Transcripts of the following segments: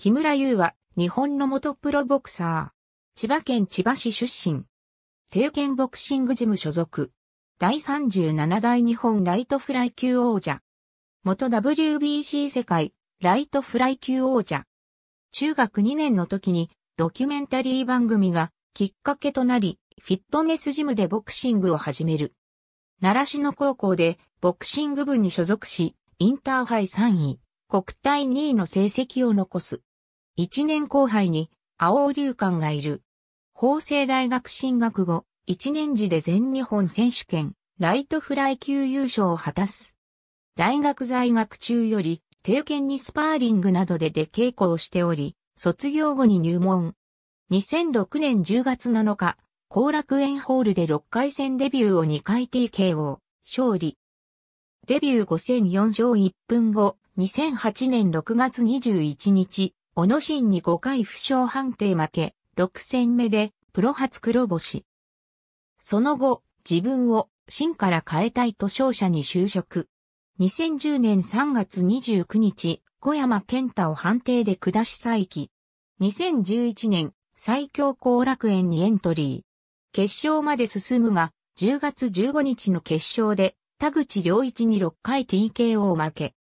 木村優は日本の元プロボクサー。千葉県千葉市出身。帝拳ボクシングジム所属。第37代日本ライトフライ級王者。元 WBC 世界ライトフライ級王者。中学2年の時にドキュメンタリー番組がきっかけとなり、フィットネスジムでボクシングを始める。奈良市の高校でボクシング部に所属し、インターハイ3位、国体2位の成績を残す。一年後輩に、青尾龍館がいる。法政大学進学後、一年時で全日本選手権、ライトフライ級優勝を果たす。大学在学中より、定見にスパーリングなどで出稽古をしており、卒業後に入門。2006年10月7日、後楽園ホールで6回戦デビューを2回 TKO、勝利。デビュー5 0 4勝1分後、2008年6月21日、小野真に5回負傷判定負け、6戦目でプロ初黒星。その後、自分を真から変えたいと勝者に就職。2010年3月29日、小山健太を判定で下し再起。2011年、最強後楽園にエントリー。決勝まで進むが、10月15日の決勝で、田口良一に6回 TKO 負け。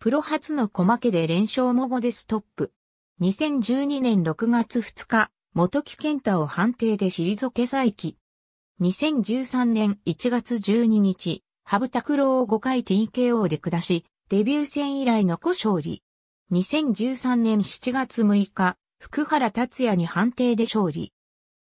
プロ初の小負けで連勝も5でストップ。2012年6月2日、元木健太を判定で退け再起。2013年1月12日、羽生拓郎を5回 TKO で下し、デビュー戦以来の個勝利。2013年7月6日、福原達也に判定で勝利。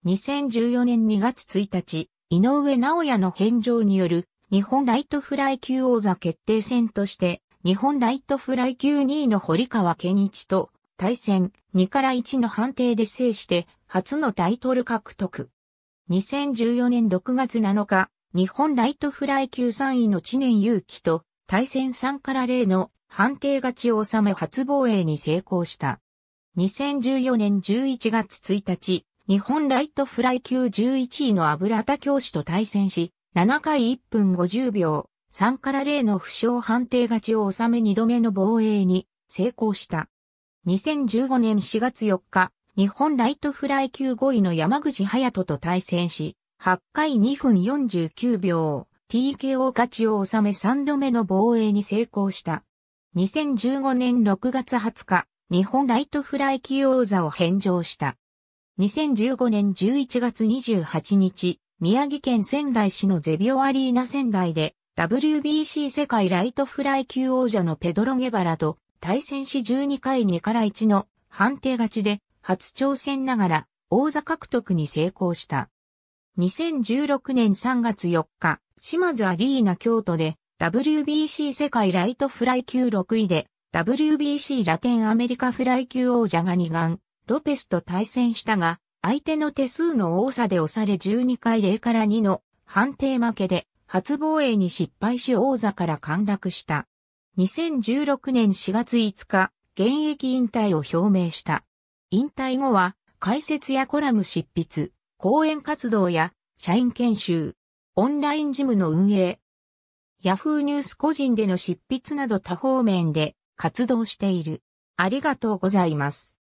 2014年2月1日、井上直也の返上による日本ライトフライ級王座決定戦として、日本ライトフライ級2位の堀川健一と対戦2から1の判定で制して初のタイトル獲得。2014年6月7日、日本ライトフライ級3位の知念勇希と対戦3から0の判定勝ちを収め初防衛に成功した。2014年11月1日、日本ライトフライ級11位の油田教師と対戦し、7回1分50秒、3から0の負傷判定勝ちを収め2度目の防衛に成功した。2015年4月4日、日本ライトフライ級5位の山口隼人と対戦し、8回2分49秒、TKO 勝ちを収め3度目の防衛に成功した。2015年6月20日、日本ライトフライ級王座を返上した。2015年11月28日、宮城県仙台市のゼビオアリーナ仙台で、WBC 世界ライトフライ級王者のペドロ・ゲバラと対戦し12回2から1の判定勝ちで初挑戦ながら王座獲得に成功した。2016年3月4日、島津アリーナ京都で WBC 世界ライトフライ級6位で WBC ラテンアメリカフライ級王者が2冠、ロペスと対戦したが、相手の手数の多さで押され12回0から2の判定負けで初防衛に失敗し王座から陥落した。2016年4月5日、現役引退を表明した。引退後は、解説やコラム執筆、講演活動や、社員研修、オンラインジムの運営、ヤフーニュース個人での執筆など多方面で活動している。ありがとうございます。